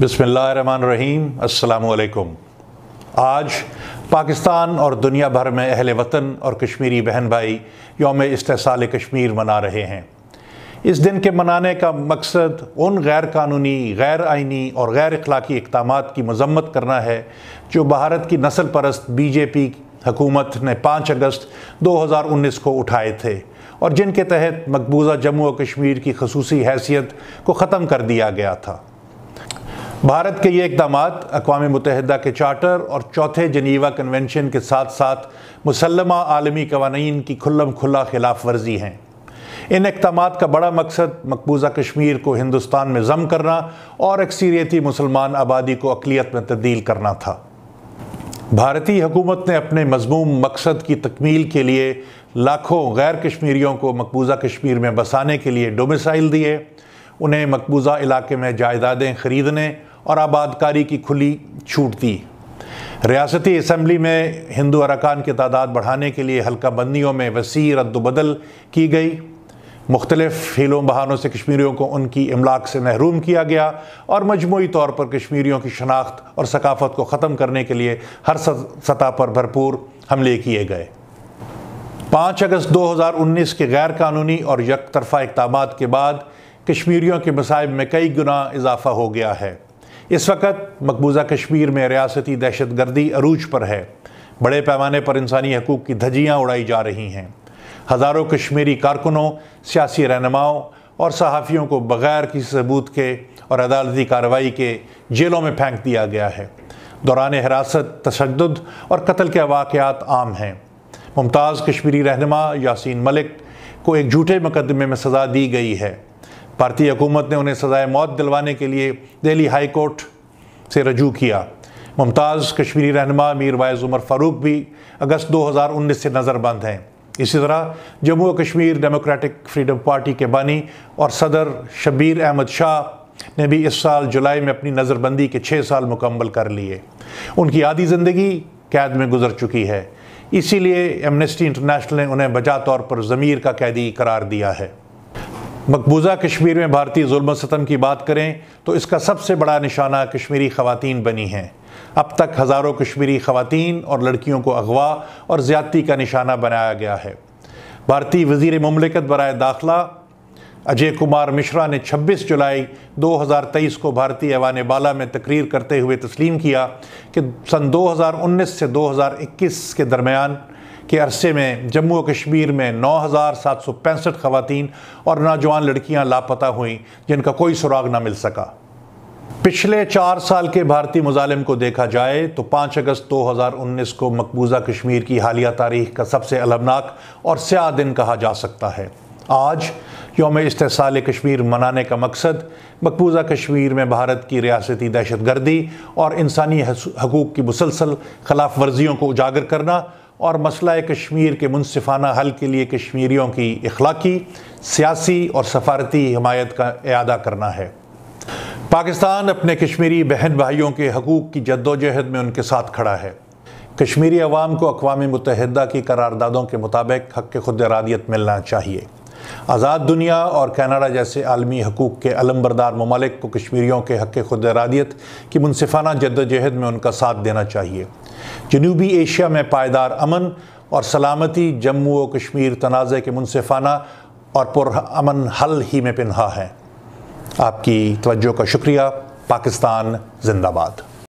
बसमीम अल्लाम आज पाकिस्तान और दुनिया भर में अहल वतन और कश्मीरी बहन भाई योम इस्ताल कश्मीर मना रहे हैं इस दिन के मनाने का मकसद उन गैर कानूनी गैर आइनी और गैर अखलाक़ी इकदाम की मजम्मत करना है जो भारत की नस्ल परस्त बी जे पी हुकूमत ने पाँच अगस्त दो हज़ार उन्नीस को उठाए थे और जिनके तहत मकबूजा जम्मू और कश्मीर की खसूसी हैसियत को ख़त्म कर दिया गया था भारत के ये इकदाम अकवा मुतहद के चार्टर और चौथे जनीवा कन्वेंशन के साथ साथ मुसलमा आलमी कवानीन की खुल्लम खुला खिलाफ वर्जी हैं इन इकदाम का बड़ा मकसद मकबूजा कश्मीर को हिंदुस्तान में जम करना और अक्सरियती मुसलमान आबादी को अकलीत में तब्दील करना था भारतीय हुकूमत ने अपने मजमूम मकसद की तकमील के लिए लाखों गैर कश्मीरियों को मकबूजा कश्मीर में बसाने के लिए डोमिसाइल दिए उन्हें मकबूजा इलाके में जायदादें ख़रीदने और आबादकारी की खुली छूट दी रियासती असम्बली में हिंदू अरकान की तादाद बढ़ाने के लिए हल्का बंदियों में वसी रद्दबदल की गई मुख्तलिफ हीलों बहानों से कश्मीरियों को उनकी इमलाक से महरूम किया गया और मजमू तौर पर कश्मीरियों की शनाख्त और सकाफत को ख़त्म करने के लिए हर सतह पर भरपूर हमले किए गए पाँच अगस्त दो हज़ार उन्नीस के गैर कानूनी और यक तरफा इकदाम के बाद कश्मीरियों के मसाइब में कई गुना इजाफा हो गया है इस वक्त मकबूजा कश्मीर में रियासती दहशत गर्दी अरूज पर है बड़े पैमाने पर इंसानी हकूक़ की धजियाँ उड़ाई जा रही हैं हज़ारों कश्मीरी कारकुनों सियासी रहनुमाओं और सहाफ़ियों को बग़ैर किसी सबूत के और अदालती कार्रवाई के जेलों में फेंक दिया गया है दौरान हिरासत तशद और कत्ल के वाक़ात आम हैं मुमताज़ कश्मीरी रहनमा यासिन मलिक को एक झूठे मुकदमे में सज़ा दी गई है भारतीय हुकूमत ने उन्हें सजाए मौत दिलवाने के लिए दिल्ली हाई कोर्ट से रजू किया मुमताज़ कश्मीरी रहनमा मीर वाइज उमर फ़ारूक भी अगस्त 2019 से नज़रबंद हैं इसी तरह Jammu Kashmir democratic freedom party के बानी और सदर शबीर अहमद शाह ने भी इस साल जुलाई में अपनी नज़रबंदी के छः साल मुकम्मल कर लिए उनकी आधी ज़िंदगी कैद में गुजर चुकी है इसीलिए एमनेस्टी इंटरनेशनल ने उन्हें बजा तौर पर ज़मीर का कैदी करार दिया है मकबूजा कश्मीर में भारतीय जुल्म की बात करें तो इसका सबसे बड़ा निशाना कश्मीरी खवतान बनी हैं अब तक हज़ारों कश्मीरी खवतान और लड़कियों को अगवा और ज़्यादती का निशाना बनाया गया है भारतीय वजीर ममलिकत बरए दाखिला अजय कुमार मिश्रा ने 26 जुलाई 2023 को भारतीय ऐवान बाला में तकरीर करते हुए तस्लीम किया कि सन 2019 से 2021 के दरमियान के अरसे में जम्मू कश्मीर में नौ हज़ार सात सौ पैंसठ खवतान और नौजवान लड़कियाँ लापता हुईं जिनका कोई सुराग ना मिल सका पिछले चार साल के भारतीय मुजालिम को देखा जाए तो 5 अगस्त 2019 को मकबूजा कश्मीर की हालिया तारीख का सबसे अलमनाक और स्याह दिन कहा जा सकता है आज योम इस्तेसाल कश्मीर मनाने का मकसद मकबूजा कश्मीर में भारत की रियासती दहशत गर्दी और इंसानी हकूक़ की मुसलसल खिलाफ वर्जियों को उजागर करना और मसला कश्मीर के मुनफाना हल के लिए कश्मीरियों की अखलाकी सियासी और सफारती हमायत का अदा करना है पाकिस्तान अपने कश्मीरी बहन भाइयों के हकूक़ की जद्दोजहद में उनके साथ खड़ा है कश्मीरी अवाम को अकवा मुतहदा की करारदादों के मुताबिक हक खुद अरादियत मिलना चाहिए आज़ाद दुनिया और कनाडा जैसे आलमी हकूक़ के अलमबरदार ममालिक को कश्मीरियों के हक खुद अरादियत की मुनफाना जद्दोजहद में उनका साथ देना चाहिए जनूबी एशिया में पायदार अमन और सलामती जम्मू व कश्मीर तनाज़े के मुनफाना और अमन हल ही में पिनहा है आपकी तवज्जो का शुक्रिया पाकिस्तान जिंदाबाद